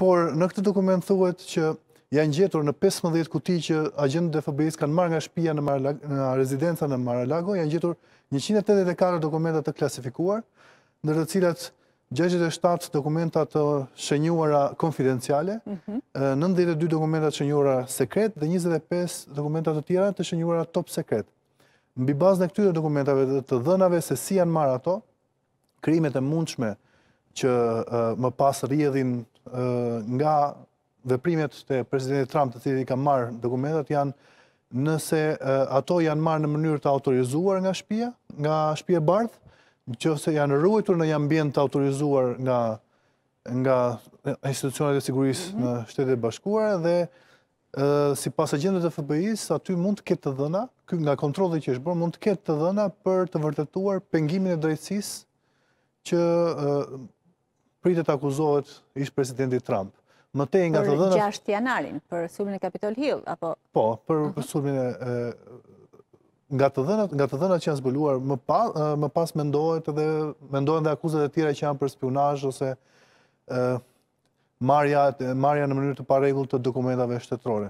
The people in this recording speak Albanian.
Por, në këtë dokument thuet që janë gjetur në 15 kuti që agentët e FBI-së kanë marrë nga shpia në rezidenca në Maralago, janë gjetur 184 dokumentat të klasifikuar, në të cilat 67 dokumentat të shënjuara konfidenciale, 92 mhm. dokumentat të shenjuara sekret, dhe 25 dokumentat të tjera të shënjuara top sekret. Në bibaz në këtyre dokumentave dhe të dhënave se si janë marrë ato, krimet e mundshme që më pasë rjedhin nga veprimet të presidenti Trump të thiri ka marrë dokumentat janë nëse ato janë marrë në mënyrë të autorizuar nga shpia, nga shpia bardhë, që se janë rrujtur në jam të autorizuar nga nga institucionet e sigurisë mhm. në shtetet bashkuar dhe si pasajendet e FBI-së, aty mund të ketë të dhëna, nga kontrolë dhe që është bërë, mund të ketë të dhëna për të vërtetuar pengimin e drejtsisë që pritet akuzohet ish presidenti Trump. tej nga të dhënë... Për 6 janarin, për sulmin e Capitol Hill, apo... Po, për sulmin e... Nga të dhënat që janë zbuluar, më pas mendojnë dhe akuzet e tjera që janë për spionaj, ose marja në mënyrë të paregull të dokumentave shtetrore.